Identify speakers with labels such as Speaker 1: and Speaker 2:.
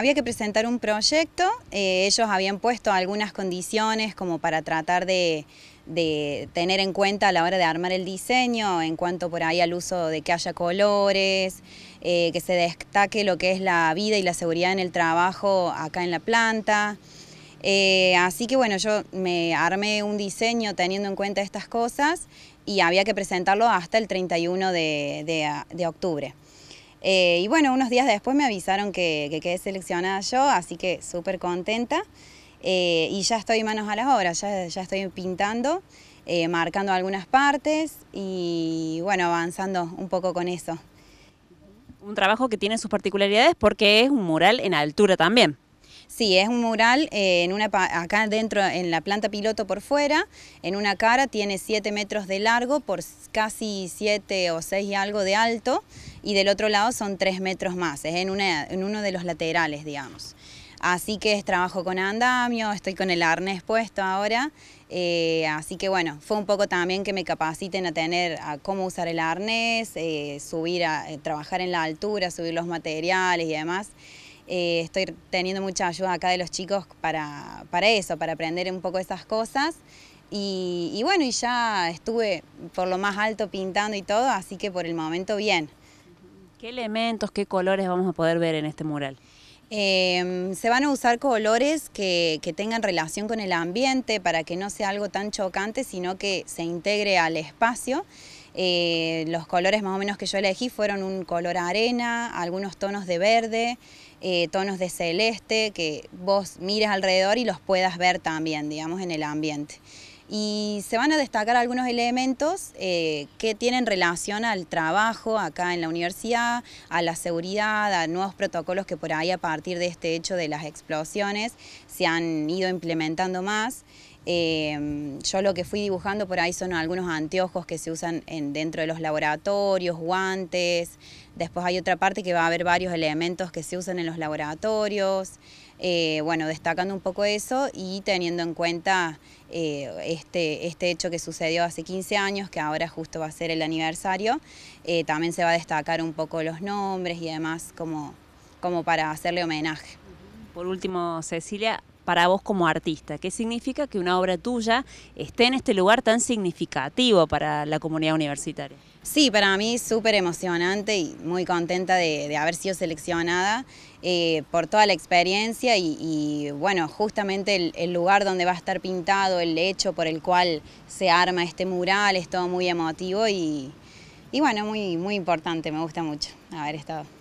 Speaker 1: había que presentar un proyecto, eh, ellos habían puesto algunas condiciones como para tratar de, tener en cuenta a la hora de armar el diseño, en cuanto por ahí al uso de que haya colores, eh, que se destaque lo que es la vida y la seguridad en el trabajo acá en la planta. Eh, así que bueno, yo me armé un diseño teniendo en cuenta estas cosas y había que presentarlo hasta el 31 de octubre. Eh, y bueno, unos días después me avisaron que, quedé seleccionada yo, así que súper contenta. Eh, y ya estoy manos a las obras, ya, ya estoy pintando, eh, marcando algunas partes y bueno, avanzando un poco con eso.
Speaker 2: Un trabajo que tiene sus particularidades porque es un mural en altura también.
Speaker 1: Sí, es un mural eh, en una, acá dentro, en la planta piloto por fuera, en una cara tiene 7 metros de largo por casi 7 o 6 y algo de alto, y del otro lado son 3 metros más, es en, una, en uno de los laterales, digamos. Así que es trabajo con andamio, estoy con el arnés puesto ahora, eh, así que bueno, fue un poco también que me capaciten a tener, a cómo usar el arnés, eh, subir a, trabajar en la altura, subir los materiales y demás. Eh, estoy teniendo mucha ayuda acá de los chicos para, eso, para aprender un poco esas cosas. Y, bueno, y ya estuve por lo más alto pintando y todo, así que por el momento bien.
Speaker 2: ¿Qué elementos, qué colores vamos a poder ver en este mural?
Speaker 1: Em, se van a usar colores que, que, tengan relación con el ambiente para que no sea algo tan chocante, sino que se integre al espacio. Eh, los colores más o menos que yo elegí fueron un color arena, algunos tonos de verde, eh, tonos de celeste, que vos mires alrededor y los puedas ver también, digamos, en el ambiente y se van a destacar algunos elementos eh, que tienen relación al trabajo acá en la universidad, a la seguridad, a nuevos protocolos que por ahí a partir de este hecho de las explosiones se han ido implementando más. Eh, yo lo que fui dibujando por ahí son algunos anteojos que se usan en, dentro de los laboratorios, guantes, después hay otra parte que va a haber varios elementos que se usan en los laboratorios, eh, bueno, destacando un poco eso y teniendo en cuenta eh, este, este hecho que sucedió hace 15 años, que ahora justo va a ser el aniversario, eh, también se va a destacar un poco los nombres y demás como, como para hacerle homenaje.
Speaker 2: Por último, Cecilia, para vos como artista? ¿Qué significa que una obra tuya esté en este lugar tan significativo para la comunidad universitaria? Sí, para mí es
Speaker 1: súper emocionante y muy contenta de, haber sido seleccionada eh, por toda la experiencia y, bueno, justamente el, lugar donde va a estar pintado, el hecho por el cual se arma este mural, es todo muy emotivo y, y bueno, muy, muy importante, me gusta mucho haber estado.